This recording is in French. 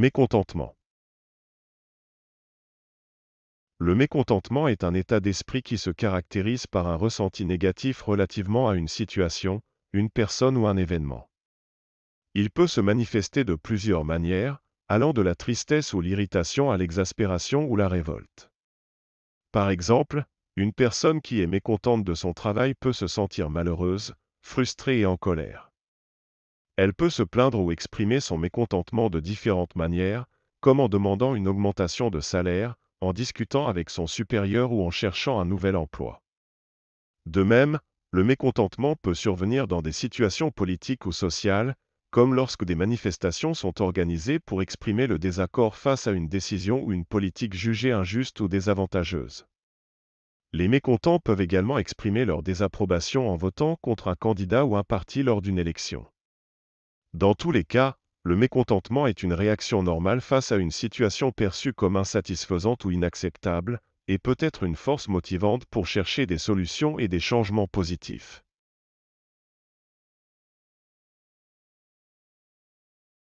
Mécontentement. Le mécontentement est un état d'esprit qui se caractérise par un ressenti négatif relativement à une situation, une personne ou un événement. Il peut se manifester de plusieurs manières, allant de la tristesse ou l'irritation à l'exaspération ou la révolte. Par exemple, une personne qui est mécontente de son travail peut se sentir malheureuse, frustrée et en colère. Elle peut se plaindre ou exprimer son mécontentement de différentes manières, comme en demandant une augmentation de salaire, en discutant avec son supérieur ou en cherchant un nouvel emploi. De même, le mécontentement peut survenir dans des situations politiques ou sociales, comme lorsque des manifestations sont organisées pour exprimer le désaccord face à une décision ou une politique jugée injuste ou désavantageuse. Les mécontents peuvent également exprimer leur désapprobation en votant contre un candidat ou un parti lors d'une élection. Dans tous les cas, le mécontentement est une réaction normale face à une situation perçue comme insatisfaisante ou inacceptable, et peut être une force motivante pour chercher des solutions et des changements positifs.